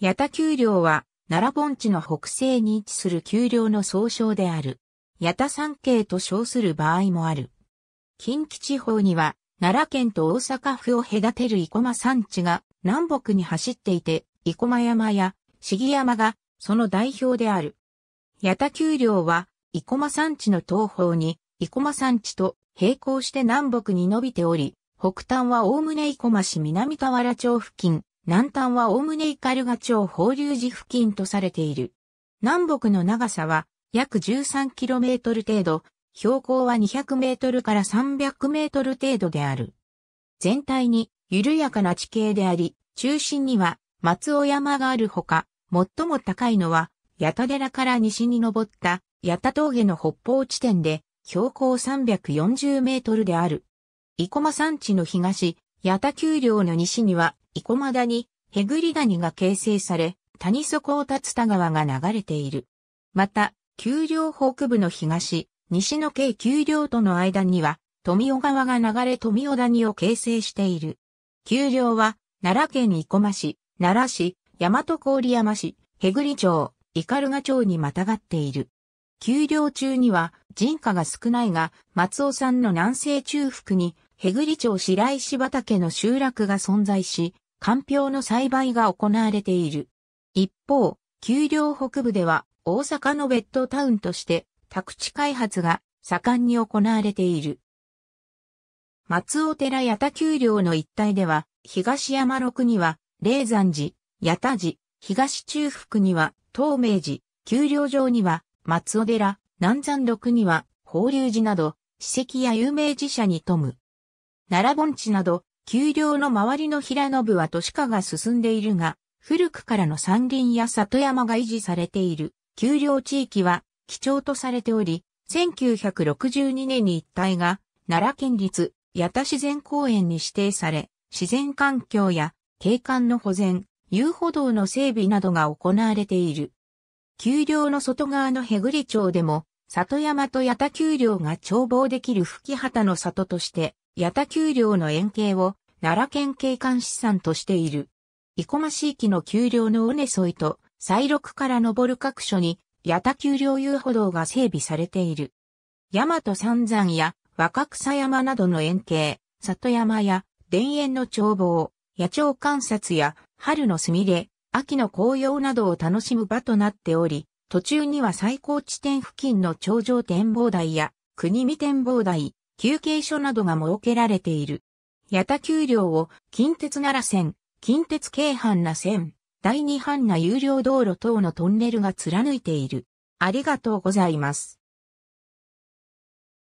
八田丘陵は、奈良盆地の北西に位置する丘陵の総称である。八田山系と称する場合もある。近畿地方には、奈良県と大阪府を隔てる生駒山地が南北に走っていて、生駒山や杉山がその代表である。八田丘陵は、生駒山地の東方に、生駒山地と並行して南北に伸びており、北端は概ね生駒市南田原町付近、南端はおおむねイカルガ町放流時付近とされている。南北の長さは約 13km 程度、標高は 200m から 300m 程度である。全体に緩やかな地形であり、中心には松尾山があるほか、最も高いのは八田寺から西に登った八田峠の北方地点で標高340メートルである。生駒山地の東、八田丘陵の西には生駒谷、へぐり谷が形成され、谷底を立つ田川が流れている。また、丘陵北部の東、西の京丘陵との間には、富尾川が流れ富尾谷を形成している。丘陵は、奈良県生駒市、奈良市、大和郡山市、へぐり町、斑鳩町にまたがっている。丘陵中には人家が少ないが、松尾さんの南西中腹に、へぐり町白石畑の集落が存在し、干瓢の栽培が行われている。一方、丘陵北部では大阪のベッドタウンとして宅地開発が盛んに行われている。松尾寺八田丘陵の一帯では、東山六には、霊山寺、八田寺、東中腹には、東明寺、丘陵上には、松尾寺、南山六には、法隆寺など、史跡や有名寺社に富む。奈良盆地など、丘陵の周りの平野部は都市化が進んでいるが、古くからの山林や里山が維持されている丘陵地域は貴重とされており、1962年に一帯が奈良県立八田自然公園に指定され、自然環境や景観の保全、遊歩道の整備などが行われている。丘陵の外側のへぐり町でも、里山と八田丘陵が眺望できる吹き旗の里として、八田丘陵の円形を奈良県警官資産としている。生駒市域の丘陵の尾根沿いと、西麓から登る各所に、八田丘陵遊歩道が整備されている。大和三山や若草山などの円形、里山や田園の眺望、野鳥観察や春のすみれ、秋の紅葉などを楽しむ場となっており、途中には最高地点付近の頂上展望台や国見展望台、休憩所などが設けられている。八田丘陵を近鉄奈良線、近鉄京阪な線、第二阪な有料道路等のトンネルが貫いている。ありがとうございます。